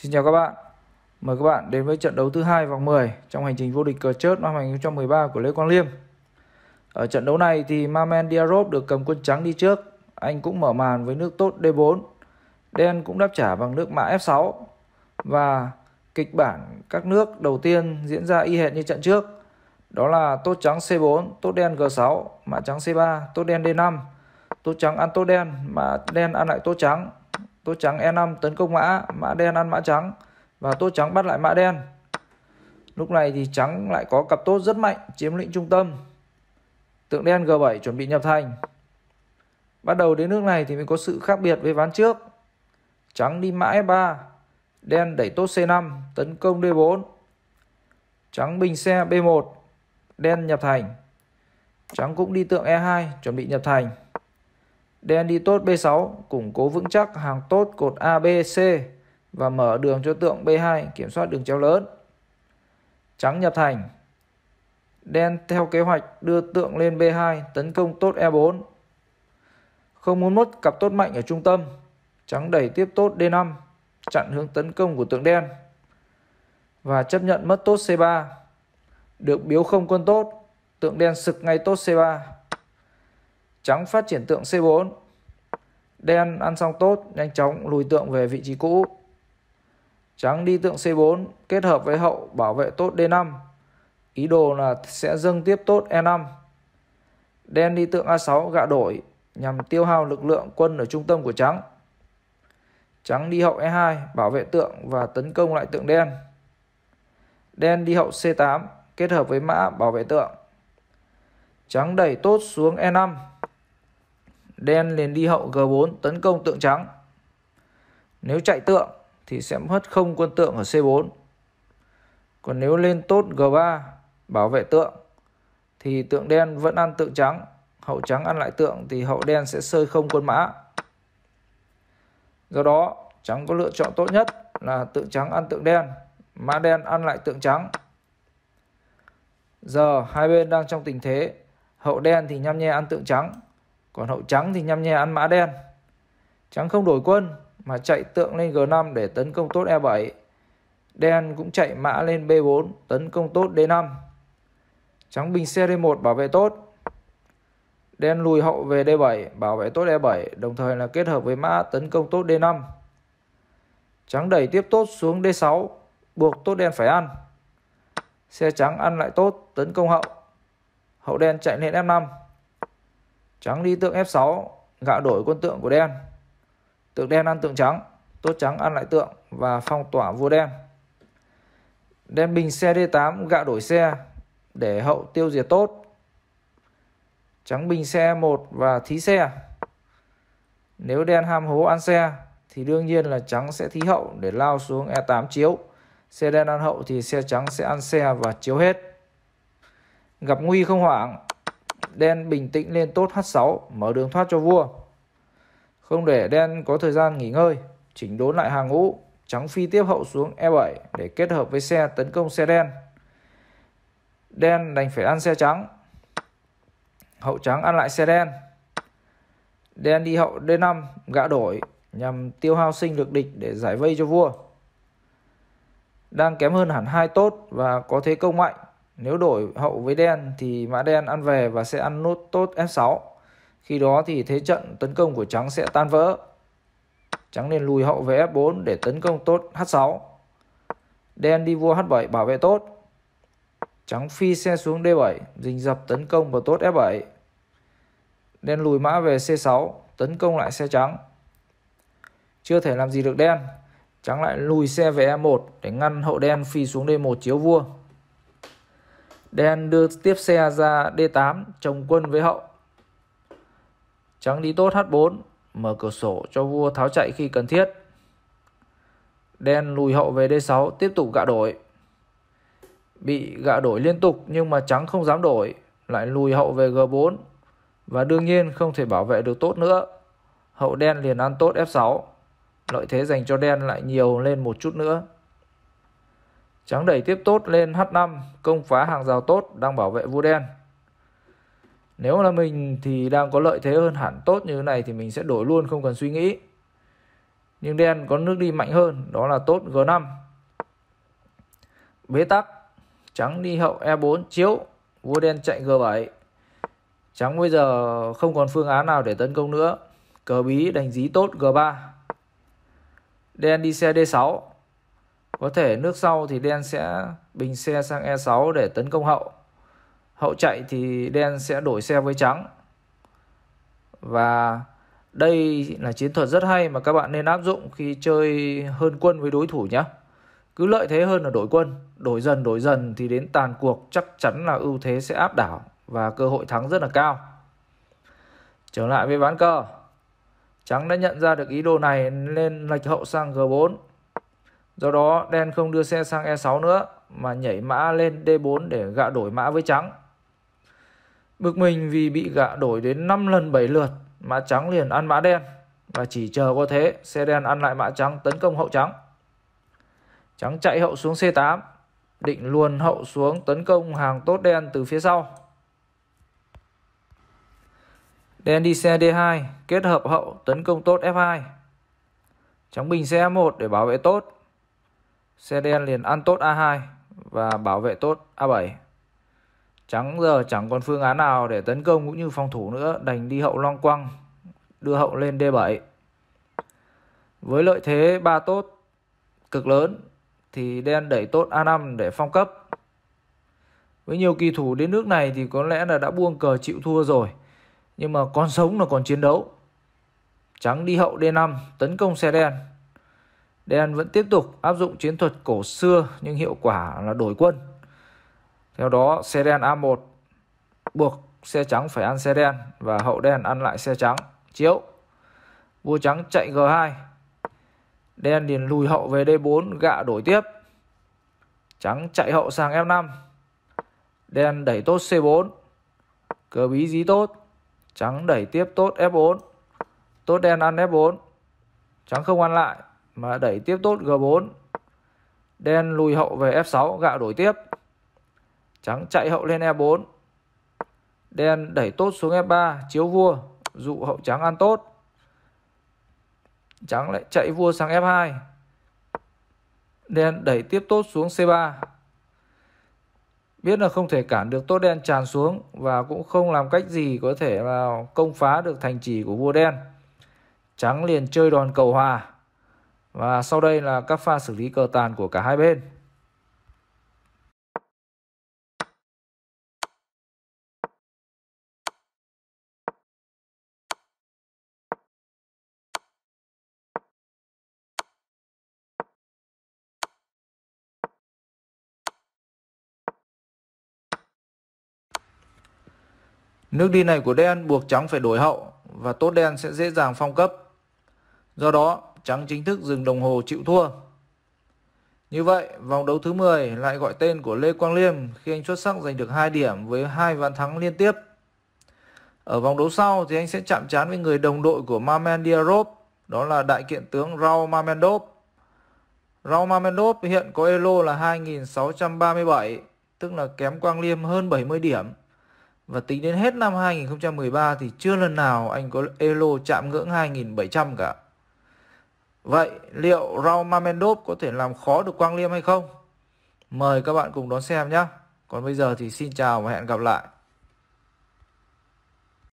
Xin chào các bạn. Mời các bạn đến với trận đấu thứ hai vòng 10 trong hành trình vô địch cờ chớp năm 2013 của Lê Quang Liêm. Ở trận đấu này thì Mamen Diarop được cầm quân trắng đi trước. Anh cũng mở màn với nước tốt D4. Đen cũng đáp trả bằng nước mã F6. Và kịch bản các nước đầu tiên diễn ra y hệt như trận trước. Đó là tốt trắng C4, tốt đen G6, mã trắng C3, tốt đen D5, tốt trắng ăn tốt đen, mã đen ăn lại tốt trắng Tốt trắng E5 tấn công mã, mã đen ăn mã trắng và tốt trắng bắt lại mã đen. Lúc này thì trắng lại có cặp tốt rất mạnh chiếm lĩnh trung tâm. Tượng đen G7 chuẩn bị nhập thành. Bắt đầu đến nước này thì mình có sự khác biệt với ván trước. Trắng đi mã F3, đen đẩy tốt C5, tấn công D4. Trắng bình xe B1, đen nhập thành. Trắng cũng đi tượng E2 chuẩn bị nhập thành. Đen đi tốt B6, củng cố vững chắc hàng tốt cột ABC và mở đường cho tượng B2 kiểm soát đường treo lớn. Trắng nhập thành. Đen theo kế hoạch đưa tượng lên B2 tấn công tốt E4. Không muốn mất cặp tốt mạnh ở trung tâm. Trắng đẩy tiếp tốt D5 chặn hướng tấn công của tượng đen và chấp nhận mất tốt C3. Được biếu không quân tốt, tượng đen sực ngay tốt C3. Trắng phát triển tượng C4. Đen ăn xong tốt, nhanh chóng lùi tượng về vị trí cũ. Trắng đi tượng C4 kết hợp với hậu bảo vệ tốt D5. Ý đồ là sẽ dâng tiếp tốt E5. Đen đi tượng A6 gạ đổi nhằm tiêu hao lực lượng quân ở trung tâm của trắng. Trắng đi hậu E2 bảo vệ tượng và tấn công lại tượng đen. Đen đi hậu C8 kết hợp với mã bảo vệ tượng. Trắng đẩy tốt xuống E5 Đen liền đi hậu G4 tấn công tượng trắng. Nếu chạy tượng thì sẽ mất không quân tượng ở C4. Còn nếu lên tốt G3 bảo vệ tượng thì tượng đen vẫn ăn tượng trắng, hậu trắng ăn lại tượng thì hậu đen sẽ sơi không quân mã. Do đó, trắng có lựa chọn tốt nhất là tượng trắng ăn tượng đen, mã đen ăn lại tượng trắng. Giờ hai bên đang trong tình thế hậu đen thì nhăm nhe ăn tượng trắng, còn hậu trắng thì nhăm nhẹ ăn mã đen. Trắng không đổi quân mà chạy tượng lên G5 để tấn công tốt E7. Đen cũng chạy mã lên B4 tấn công tốt D5. Trắng bình xe d 1 bảo vệ tốt. Đen lùi hậu về D7 bảo vệ tốt E7 đồng thời là kết hợp với mã tấn công tốt D5. Trắng đẩy tiếp tốt xuống D6 buộc tốt đen phải ăn. Xe trắng ăn lại tốt tấn công hậu. Hậu đen chạy lên F5. Trắng đi tượng F6, gạ đổi quân tượng của đen. Tượng đen ăn tượng trắng, tốt trắng ăn lại tượng và phong tỏa vua đen. Đen bình xe D8 gạ đổi xe để hậu tiêu diệt tốt. Trắng bình xe 1 e và thí xe. Nếu đen ham hố ăn xe thì đương nhiên là trắng sẽ thí hậu để lao xuống E8 chiếu. Xe đen ăn hậu thì xe trắng sẽ ăn xe và chiếu hết. Gặp nguy không hoảng, đen bình tĩnh lên tốt H6, mở đường thoát cho vua. Không để đen có thời gian nghỉ ngơi, chỉnh đốn lại hàng ngũ, trắng phi tiếp hậu xuống E7 để kết hợp với xe tấn công xe đen. Đen đành phải ăn xe trắng. Hậu trắng ăn lại xe đen. Đen đi hậu D5, gã đổi nhằm tiêu hao sinh lực địch để giải vây cho vua. Đang kém hơn hẳn hai tốt và có thế công mạnh nếu đổi hậu với đen thì mã đen ăn về và sẽ ăn nốt tốt F6. Khi đó thì thế trận tấn công của trắng sẽ tan vỡ. Trắng nên lùi hậu về F4 để tấn công tốt H6. Đen đi vua H7 bảo vệ tốt. Trắng phi xe xuống D7, rình dập tấn công vào tốt F7. Đen lùi mã về C6, tấn công lại xe trắng. Chưa thể làm gì được đen, trắng lại lùi xe về E1 để ngăn hậu đen phi xuống D1 chiếu vua. Đen đưa tiếp xe ra D8 chồng quân với hậu. Trắng đi tốt H4, mở cửa sổ cho vua tháo chạy khi cần thiết. Đen lùi hậu về D6 tiếp tục gạ đổi. Bị gạ đổi liên tục nhưng mà trắng không dám đổi, lại lùi hậu về G4 và đương nhiên không thể bảo vệ được tốt nữa. Hậu đen liền ăn tốt F6. Lợi thế dành cho đen lại nhiều lên một chút nữa. Trắng đẩy tiếp tốt lên H5, công phá hàng rào tốt đang bảo vệ vua đen. Nếu là mình thì đang có lợi thế hơn hẳn tốt như thế này thì mình sẽ đổi luôn không cần suy nghĩ. Nhưng đen có nước đi mạnh hơn, đó là tốt G5. Bế tắc, trắng đi hậu E4 chiếu, vua đen chạy G7. Trắng bây giờ không còn phương án nào để tấn công nữa. Cờ bí đánh dí tốt G3. Đen đi xe D6, có thể nước sau thì đen sẽ bình xe sang E6 để tấn công hậu. Hậu chạy thì đen sẽ đổi xe với trắng. Và đây là chiến thuật rất hay mà các bạn nên áp dụng khi chơi hơn quân với đối thủ nhé. Cứ lợi thế hơn là đổi quân, đổi dần đổi dần thì đến tàn cuộc chắc chắn là ưu thế sẽ áp đảo và cơ hội thắng rất là cao. Trở lại với ván cờ. Trắng đã nhận ra được ý đồ này nên lệch hậu sang G4 Do đó đen không đưa xe sang E6 nữa mà nhảy mã lên D4 để gạ đổi mã với trắng. Bực mình vì bị gạ đổi đến 5 lần 7 lượt, mã trắng liền ăn mã đen và chỉ chờ có thế xe đen ăn lại mã trắng tấn công hậu trắng. Trắng chạy hậu xuống C8, định luồn hậu xuống tấn công hàng tốt đen từ phía sau. Đen đi xe D2, kết hợp hậu tấn công tốt F2. Trắng bình xe F1 để bảo vệ tốt. Xe đen liền ăn tốt A2 và bảo vệ tốt A7. Trắng giờ chẳng còn phương án nào để tấn công cũng như phòng thủ nữa, đành đi hậu long quăng, đưa hậu lên D7. Với lợi thế ba tốt cực lớn thì đen đẩy tốt A5 để phong cấp. Với nhiều kỳ thủ đến nước này thì có lẽ là đã buông cờ chịu thua rồi. Nhưng mà còn sống là còn chiến đấu. Trắng đi hậu D5 tấn công xe đen Đen vẫn tiếp tục áp dụng chiến thuật cổ xưa nhưng hiệu quả là đổi quân. Theo đó, xe đen A1 buộc xe trắng phải ăn xe đen và hậu đen ăn lại xe trắng. Chiếu. Vua trắng chạy G2. Đen liền lùi hậu về D4, gạ đổi tiếp. Trắng chạy hậu sang F5. Đen đẩy tốt C4. Cờ bí dí tốt. Trắng đẩy tiếp tốt F4. Tốt đen ăn F4. Trắng không ăn lại mà đẩy tiếp tốt G4. Đen lùi hậu về F6, gạo đổi tiếp. Trắng chạy hậu lên E4. Đen đẩy tốt xuống F3, chiếu vua, dụ hậu trắng ăn tốt. Trắng lại chạy vua sang F2. Đen đẩy tiếp tốt xuống C3. Biết là không thể cản được tốt đen tràn xuống và cũng không làm cách gì có thể là công phá được thành trì của vua đen. Trắng liền chơi đòn cầu hòa. Và sau đây là các pha xử lý cờ tàn của cả hai bên. Nước đi này của đen buộc trắng phải đổi hậu và tốt đen sẽ dễ dàng phong cấp. Do đó, trắng chính thức dừng đồng hồ chịu thua. Như vậy, vòng đấu thứ 10 lại gọi tên của Lê Quang Liêm khi anh xuất sắc giành được 2 điểm với hai ván thắng liên tiếp. Ở vòng đấu sau thì anh sẽ chạm trán với người đồng đội của Mamen Diarop, đó là đại kiện tướng Rao Mamendov. Rao Mamendov hiện có Elo là 2637, tức là kém Quang Liêm hơn 70 điểm. Và tính đến hết năm 2013 thì chưa lần nào anh có Elo chạm ngưỡng 2700 cả. Vậy liệu Rao Mamendov có thể làm khó được Quang Liêm hay không? Mời các bạn cùng đón xem nhé. Còn bây giờ thì xin chào và hẹn gặp lại.